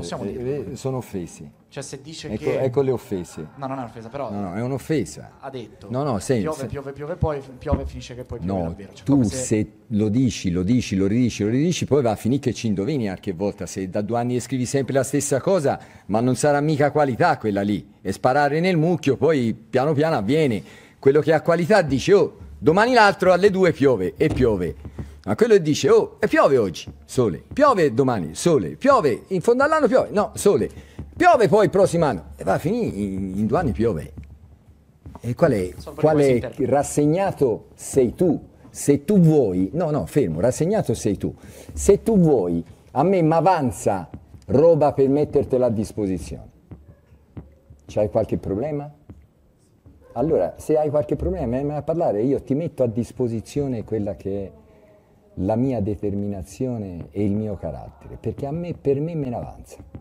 possiamo eh, dire. Eh, sono offesi. Cioè se dice ecco, che... Ecco le offese. No, non è un'offesa, però... No, no, è un'offesa. Ha detto. No, no, senza. Piove, piove, piove, poi piove, finisce che poi piove no, davvero. Cioè, tu se... se... lo dici, lo dici, lo ridici, lo ridici, poi va a finire che ci indovini qualche volta. Se da due anni scrivi sempre la stessa cosa, ma non sarà mica qualità quella lì. E sparare nel mucchio, poi piano piano avviene. Quello che ha qualità dice, oh, domani l'altro alle due piove, e piove ma quello dice, oh, e piove oggi, sole, piove domani, sole, piove in fondo all'anno, piove, no, sole, piove poi il prossimo anno, e va a finire, in, in due anni piove. E qual è, qual è rassegnato sei tu, se tu vuoi, no, no, fermo, rassegnato sei tu, se tu vuoi, a me mi avanza roba per mettertela a disposizione. C'hai qualche problema? Allora, se hai qualche problema, vieni a parlare, io ti metto a disposizione quella che è la mia determinazione e il mio carattere, perché a me, per me me ne avanza.